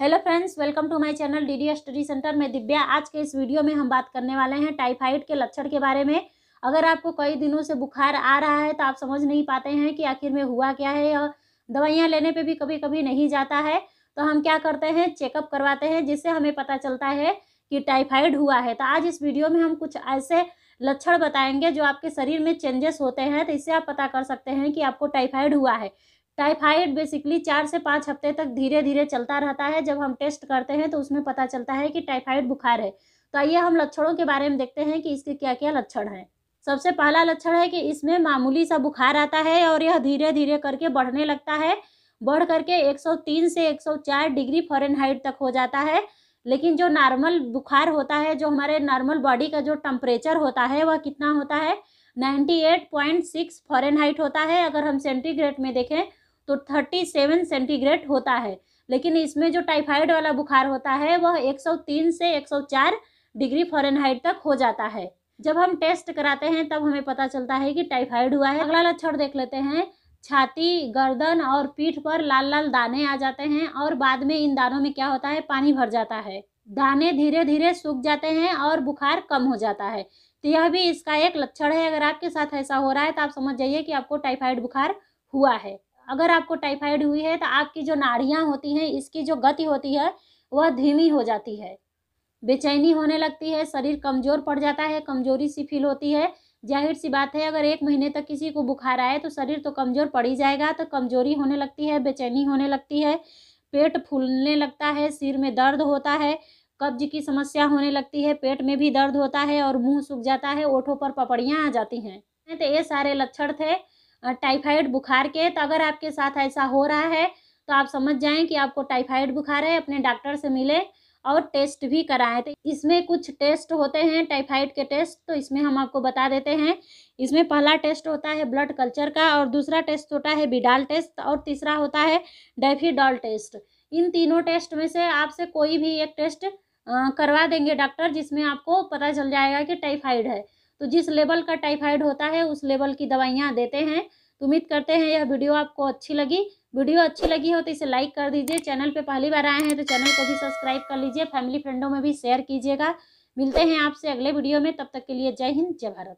hello friends welcome to my channel DD study centre में दिव्या आज के इस वीडियो में हम बात करने वाले हैं टाइफाइड के लक्षण के बारे में अगर आपको कई दिनों से बुखार आ रहा है तो आप समझ नहीं पाते हैं कि आखिर में हुआ क्या है और दवाइयाँ लेने पर भी कभी कभी नहीं जाता है तो हम क्या करते हैं चेकअप करवाते हैं जिससे हमें पता चलता है कि टाइफाइड हुआ है तो आज इस वीडियो में हम कुछ ऐसे लक्षण बताएंगे जो आपके शरीर में चेंजेस होते हैं तो इससे आप पता कर सकते हैं कि आपको टाइफाइड हुआ है टाइफाइड बेसिकली चार से पाँच हफ्ते तक धीरे धीरे चलता रहता है जब हम टेस्ट करते हैं तो उसमें पता चलता है कि टाइफाइड बुखार है तो आइए हम लक्षणों के बारे में देखते हैं कि इसके क्या क्या लक्षण हैं सबसे पहला लक्षण है कि इसमें मामूली सा बुखार आता है और यह धीरे धीरे करके बढ़ने लगता है बढ़ करके 103 से 104 डिग्री फॉरेनहाइट तक हो जाता है लेकिन जो नॉर्मल बुखार होता है जो हमारे नॉर्मल बॉडी का जो टम्परेचर होता है वह कितना होता है 98.6 फॉरेनहाइट होता है अगर हम सेंटीग्रेड में देखें तो थर्टी सेवन सेंटीग्रेड होता है लेकिन इसमें जो टाइफाइड वाला बुखार होता है वह 103 से 104 डिग्री फॉरेनहाइट तक हो जाता है जब हम टेस्ट कराते हैं तब हमें पता चलता है कि टाइफाइड हुआ है अगला लक्षण देख लेते हैं छाती गर्दन और पीठ पर लाल लाल दाने आ जाते हैं और बाद में इन दानों में क्या होता है पानी भर जाता है दाने धीरे धीरे सूख जाते हैं और बुखार कम हो जाता है तो यह भी इसका एक लक्षण है अगर आपके साथ ऐसा हो रहा है तो आप समझ जाइए कि आपको टाइफाइड बुखार हुआ है अगर आपको टाइफाइड हुई है तो आपकी जो नाड़ियाँ होती हैं इसकी जो गति होती है वह धीमी हो जाती है बेचैनी होने लगती है शरीर कमज़ोर पड़ जाता है कमज़ोरी सी फील होती है जाहिर सी बात है अगर एक महीने तक किसी को बुखार आए तो शरीर तो कमज़ोर पड़ ही जाएगा तो कमज़ोरी होने लगती है बेचैनी होने लगती है पेट फूलने लगता है सिर में दर्द होता है कब्ज की समस्या होने लगती है पेट में भी दर्द होता है और मुंह सूख जाता है ओठों पर पपड़ियाँ आ जाती हैं तो ये सारे लक्षण थे टाइफाइड बुखार के तो अगर आपके साथ ऐसा हो रहा है तो आप समझ जाएं कि आपको टाइफाइड बुखार है अपने डॉक्टर से मिले और टेस्ट भी कराएं तो इसमें कुछ टेस्ट होते हैं टाइफाइड के टेस्ट तो इसमें हम आपको बता देते हैं इसमें पहला टेस्ट होता है ब्लड कल्चर का और दूसरा टेस्ट होता है बिडाल टेस्ट और तीसरा होता है डेफीडॉल टेस्ट इन तीनों टेस्ट में से आपसे कोई भी एक टेस्ट करवा देंगे डॉक्टर जिसमें आपको पता चल जाएगा कि टाइफाइड है तो जिस लेवल का टाइफाइड होता है उस लेवल की दवाइयाँ देते हैं तो उम्मीद करते हैं यह वीडियो आपको अच्छी लगी वीडियो अच्छी लगी हो तो इसे लाइक कर दीजिए चैनल पे पहली बार आए हैं तो चैनल को भी सब्सक्राइब कर लीजिए फैमिली फ्रेंडों में भी शेयर कीजिएगा मिलते हैं आपसे अगले वीडियो में तब तक के लिए जय हिंद जय भारत